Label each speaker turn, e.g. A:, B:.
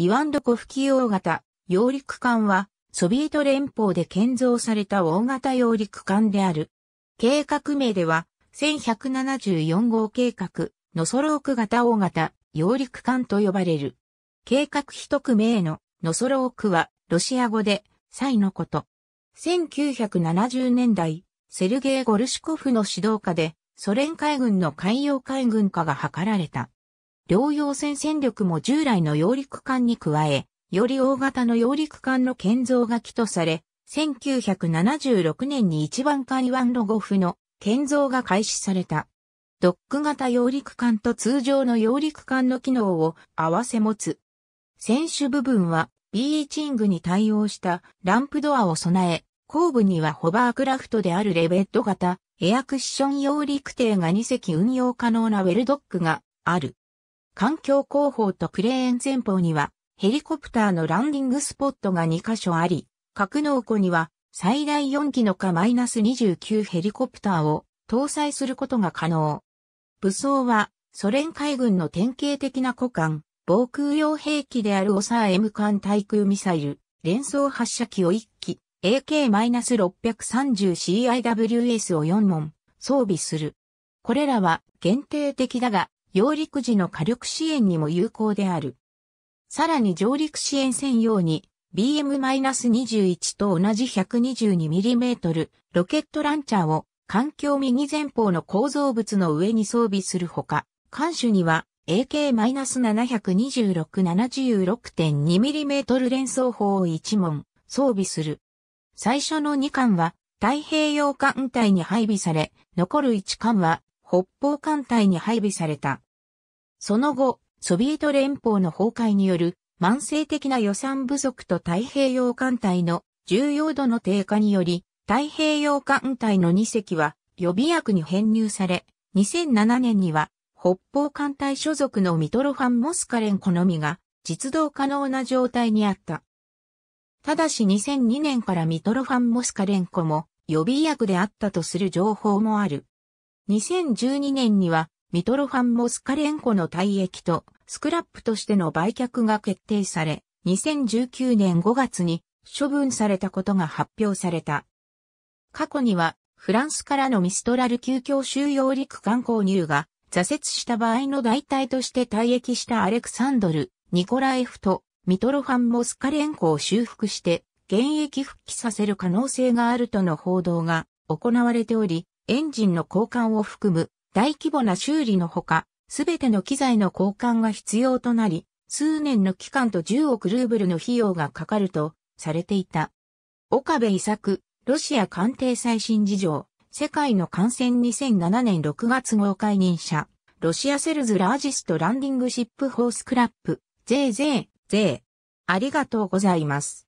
A: イワンドコフキー大型、揚陸艦は、ソビエト連邦で建造された大型揚陸艦である。計画名では、1174号計画、ノソローク型大型、揚陸艦と呼ばれる。計画一区名のノソロークは、ロシア語で、サイのこと。1970年代、セルゲイ・ゴルシコフの指導下で、ソ連海軍の海洋海軍化が図られた。両洋戦戦力も従来の揚陸艦に加え、より大型の揚陸艦の建造が起とされ、1976年に一番艦湾ワンロゴフの建造が開始された。ドック型揚陸艦と通常の揚陸艦の機能を合わせ持つ。船首部分はビーチングに対応したランプドアを備え、後部にはホバークラフトであるレベット型エアクッション揚陸艇が2隻運用可能なウェルドックがある。環境後方とクレーン前方には、ヘリコプターのランディングスポットが2カ所あり、格納庫には最大4機のか -29 ヘリコプターを搭載することが可能。武装はソ連海軍の典型的な古艦、防空用兵器であるオサー M 艦対空ミサイル、連装発射機を1機、AK-630CIWS を4門装備する。これらは限定的だが、揚陸時の火力支援にも有効である。さらに上陸支援専用に BM-21 と同じ 122mm ロケットランチャーを環境右前方の構造物の上に装備するほか、艦首には AK-726-76.2mm 連装砲を1門装備する。最初の2艦は太平洋艦隊に配備され、残る1艦は北方艦隊に配備された。その後、ソビエト連邦の崩壊による慢性的な予算不足と太平洋艦隊の重要度の低下により、太平洋艦隊の2隻は予備役に編入され、2007年には北方艦隊所属のミトロファン・モスカレンコのみが実動可能な状態にあった。ただし2002年からミトロファン・モスカレンコも予備役であったとする情報もある。2012年にはミトロファン・モスカレンコの退役とスクラップとしての売却が決定され、2019年5月に処分されたことが発表された。過去にはフランスからのミストラル急遽収容陸間購入が挫折した場合の代替として退役したアレクサンドル、ニコライフとミトロファン・モスカレンコを修復して現役復帰させる可能性があるとの報道が行われており、エンジンの交換を含む大規模な修理のほか、すべての機材の交換が必要となり、数年の期間と10億ルーブルの費用がかかるとされていた。岡部遺作、ロシア官邸最新事情、世界の感染2007年6月号解任者、ロシアセルズラージストランディングシップホースクラップ、ぜぜいい、ぜい。ありがとうございます。